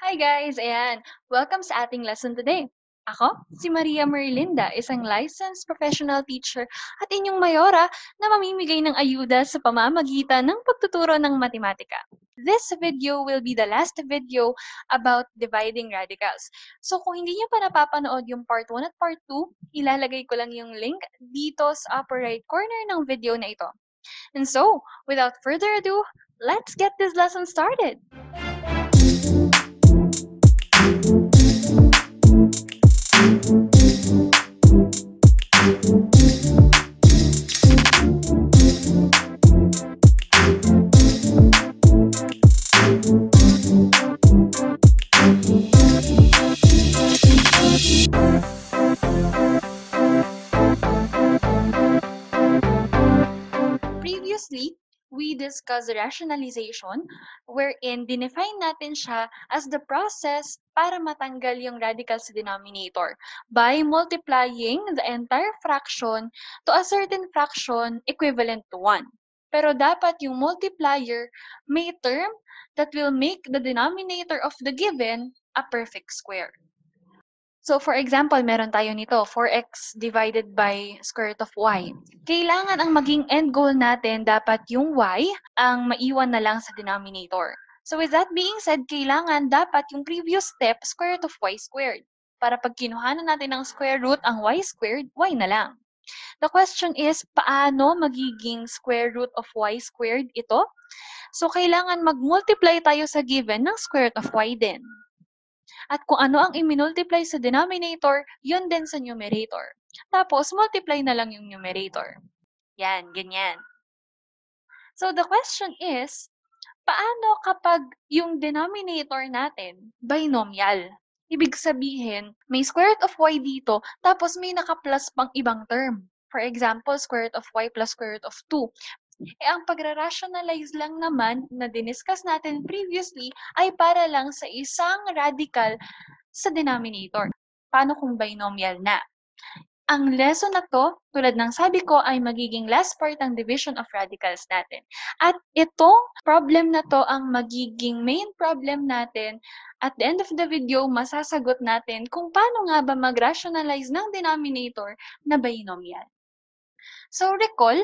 Hi guys! Ayan, welcome sa ating lesson today. Ako, si Maria Merlinda, isang licensed professional teacher at inyong mayora na mamimigay ng ayuda sa pamamagitan ng pagtuturo ng matematika. This video will be the last video about dividing radicals. So kung hindi niyo pa napapanood yung part 1 at part 2, ilalagay ko lang yung link dito sa upper right corner ng video na ito. And so, without further ado, let's get this lesson started! discuss rationalization, wherein dinefine natin siya as the process para matanggal yung radical sa denominator by multiplying the entire fraction to a certain fraction equivalent to 1. Pero dapat yung multiplier may term that will make the denominator of the given a perfect square. So, for example, meron tayo nito, 4x divided by square root of y. Kailangan ang maging end goal natin dapat yung y ang maiwan na lang sa denominator. So, with that being said, kailangan dapat yung previous step, square root of y squared. Para pag kinuhanan natin ng square root ang y squared, y na lang. The question is, paano magiging square root of y squared ito? So, kailangan mag-multiply tayo sa given ng square root of y din. At kung ano ang i-multiply sa denominator, yun din sa numerator. Tapos, multiply na lang yung numerator. Yan, ganyan. So, the question is, paano kapag yung denominator natin, binomial? Ibig sabihin, may square root of y dito, tapos may naka-plus pang ibang term. For example, square root of y plus square root of 2. Eh ang pagra-rationalize lang naman na diniscuss natin previously ay para lang sa isang radical sa denominator. Paano kung binomial na? Ang lesson na to, tulad ng sabi ko, ay magiging last part ng division of radicals natin. At itong problem na to ang magiging main problem natin. At the end of the video, masasagot natin kung paano nga ba mag-rationalize ng denominator na binomial. So recall,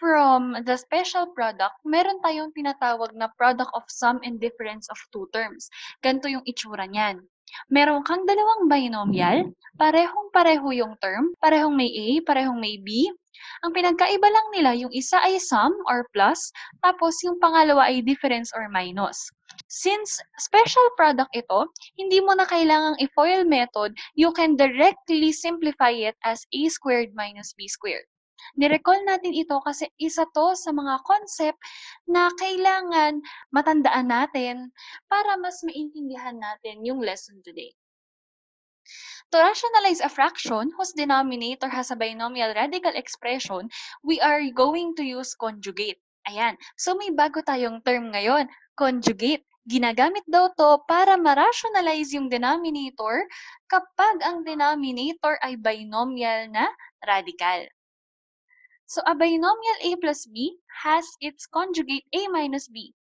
from the special product, meron tayong tinatawag na product of sum and difference of two terms. Ganito yung itsura niyan. Meron kang dalawang binomial, parehong-pareho yung term, parehong may A, parehong may B. Ang pinagkaiba lang nila, yung isa ay sum or plus, tapos yung pangalawa ay difference or minus. Since special product ito, hindi mo na kailangang i-FOIL method, you can directly simplify it as A squared minus B squared ni natin ito kasi isa to sa mga concept na kailangan matandaan natin para mas maintindihan natin yung lesson today. To rationalize a fraction whose denominator has a binomial radical expression, we are going to use conjugate. Ayan. So may bago tayong term ngayon, conjugate. Ginagamit daw to para ma-rationalize yung denominator kapag ang denominator ay binomial na radical. So, a binomial a plus b has its conjugate a minus b.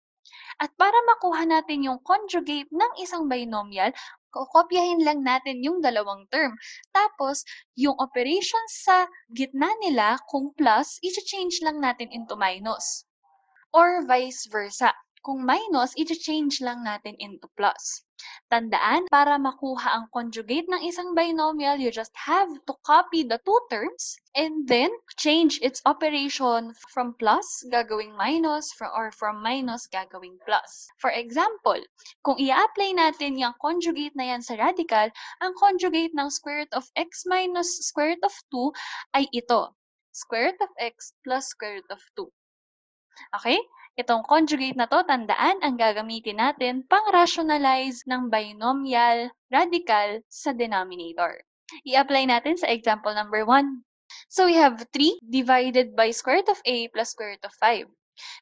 At para makuha natin yung conjugate ng isang binomial, kokopyahin lang natin yung dalawang term. Tapos, yung operation sa gitna nila, kung plus, i change lang natin into minus. Or vice versa. Kung minus, iti-change lang natin into plus. Tandaan, para makuha ang conjugate ng isang binomial, you just have to copy the two terms and then change its operation from plus gagawing minus from, or from minus gagawing plus. For example, kung i-apply natin yung conjugate na yan sa radical, ang conjugate ng square root of x minus square root of 2 ay ito, square root of x plus square root of 2. Okay? Itong conjugate na to, tandaan ang gagamitin natin pang-rationalize ng binomial radical sa denominator. I-apply natin sa example number 1. So we have 3 divided by square root of a plus square root of 5.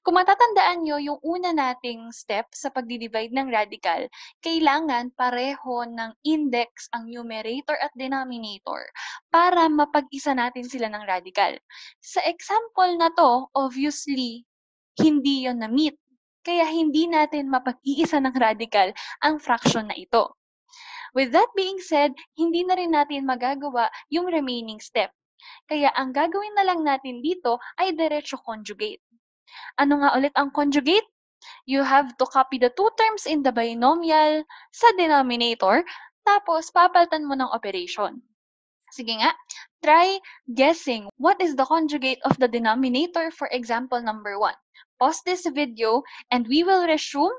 Kung matatandaan nyo, yung una nating step sa pagdi-divide ng radical, kailangan pareho ng index ang numerator at denominator para mapag-isa natin sila ng radical. Sa example na to, obviously, hindi yon na-meet. Kaya hindi natin mapag-iisa ng radical ang fraction na ito. With that being said, hindi na rin natin magagawa yung remaining step. Kaya ang gagawin na lang natin dito ay diretso conjugate. Ano nga ulit ang conjugate? You have to copy the two terms in the binomial sa denominator, tapos papalitan mo ng operation. Sige nga, Try guessing what is the conjugate of the denominator for example number 1. Pause this video and we will resume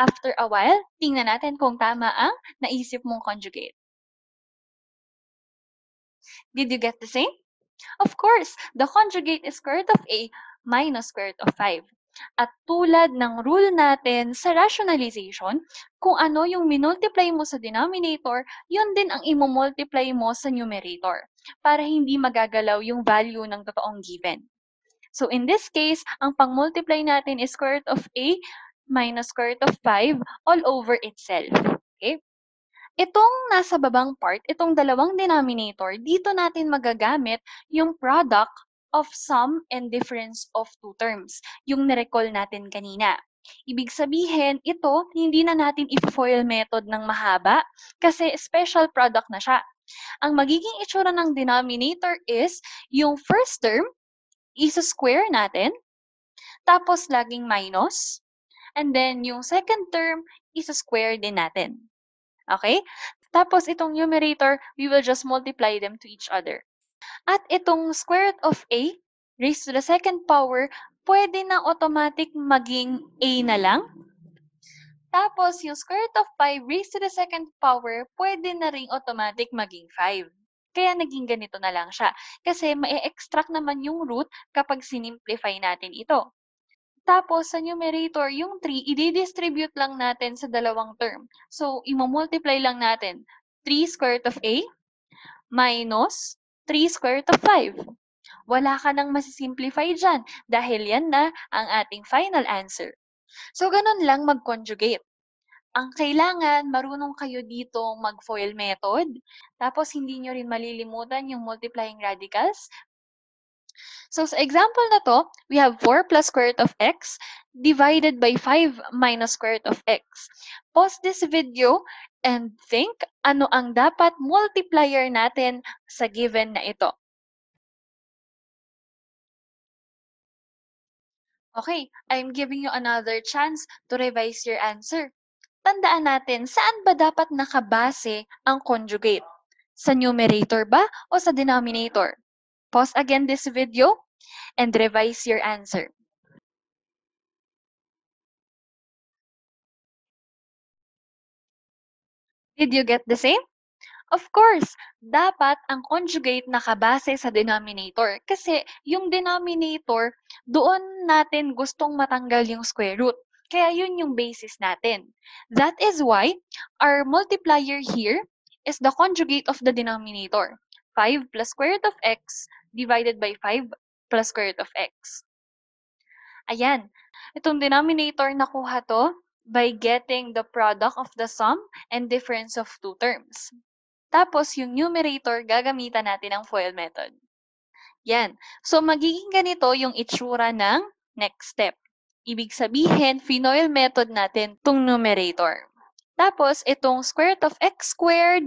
after a while. Tingnan natin kung tama ang naisip mong conjugate. Did you get the same? Of course, the conjugate is square root of a minus square root of 5. At tulad ng rule natin sa rationalization, kung ano yung minultiply mo sa denominator, yun din ang imumultiply mo sa numerator para hindi magagalaw yung value ng totoong given. So in this case, ang pang-multiply natin is square root of a minus square root of 5 all over itself. Okay? Itong nasa babang part, itong dalawang denominator, dito natin magagamit yung product of sum and difference of two terms, yung narecall natin kanina. Ibig sabihin, ito, hindi na natin i-FOIL method ng mahaba kasi special product na siya. Ang magiging itsura ng denominator is yung first term, isa-square natin, tapos laging minus, and then yung second term, isa-square din natin. Okay? Tapos itong numerator, we will just multiply them to each other. At itong square root of a raised to the second power, pwede na automatic maging a na lang tapos, yung square root of pi raised to the second power, pwede na rin automatic maging 5. Kaya naging ganito na lang siya. Kasi ma-extract naman yung root kapag sinimplify natin ito. Tapos, sa numerator, yung 3, i-distribute lang natin sa dalawang term. So, i-multiply lang natin. 3 square root of a minus 3 square root of 5. Wala ka nang masisimplify dyan dahil yan na ang ating final answer. So, ganun lang mag-conjugate. Ang kailangan, marunong kayo dito mag-FOIL method. Tapos, hindi nyo rin malilimutan yung multiplying radicals. So, sa example na to, we have 4 plus square root of x divided by 5 minus square root of x. Pause this video and think ano ang dapat multiplier natin sa given na ito. Okay, I'm giving you another chance to revise your answer. Tandaan natin, saan ba dapat nakabase ang conjugate? Sa numerator ba o sa denominator? Pause again this video and revise your answer. Did you get the same? Of course, dapat ang conjugate nakabase sa denominator kasi yung denominator, doon natin gustong matanggal yung square root. Kaya yun yung basis natin. That is why our multiplier here is the conjugate of the denominator. 5 plus square root of x divided by 5 plus square root of x. Ayan. Itong denominator nakuha to by getting the product of the sum and difference of two terms. Tapos, yung numerator, gagamitan natin ang FOIL method. Yan. So, magiging ganito yung itsura ng next step. Ibig sabihin, FOIL method natin itong numerator. Tapos, itong square root of x squared,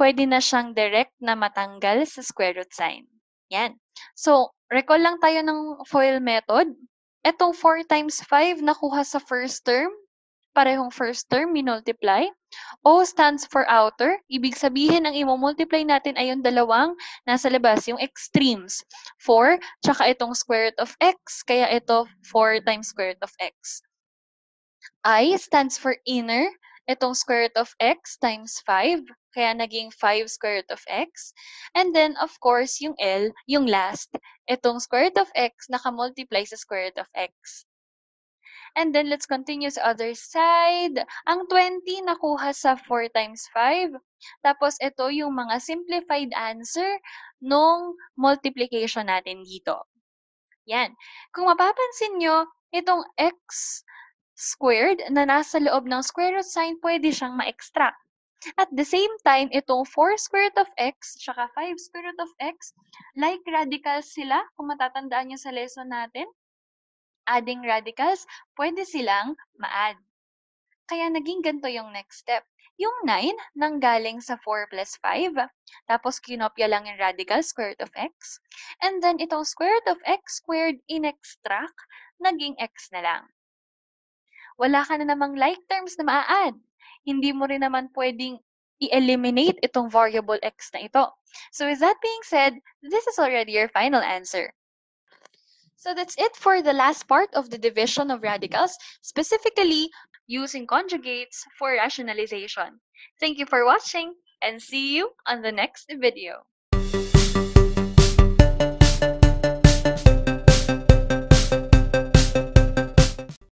pwede na siyang direct na matanggal sa square root sign. Yan. So, recall lang tayo ng FOIL method. Itong 4 times 5 nakuha sa first term, parehong first term, minultiply. O stands for outer. Ibig sabihin, ang i-multiply natin ay yung dalawang nasa labas, yung extremes. 4, tsaka itong square root of x, kaya ito 4 times square root of x. I stands for inner. Itong square root of x times 5, kaya naging 5 square root of x. And then, of course, yung L, yung last. Itong square root of x, nakamultiply sa square root of x. And then let's continue sa other side. Ang 20 nakuha sa 4 times 5. Tapos ito yung mga simplified answer nung multiplication natin dito. Yan. Kung mapapansin nyo, itong x squared na nasa loob ng square root sign, pwede siyang ma-extract. At the same time, itong 4 square root of x, tsaka 5 square root of x, like radical sila, kung matatandaan nyo sa lesson natin adding radicals, pwede silang ma-add. Kaya naging ganito yung next step. Yung 9, nanggaling sa 4 plus 5, tapos kinopya lang yung radical square root of x. And then itong square root of x squared in-extract, naging x na lang. Wala ka na namang like terms na maa-add. Hindi mo rin naman pwedeng i-eliminate itong variable x na ito. So with that being said, this is already your final answer. So that's it for the last part of the division of radicals, specifically using conjugates for rationalization. Thank you for watching and see you on the next video.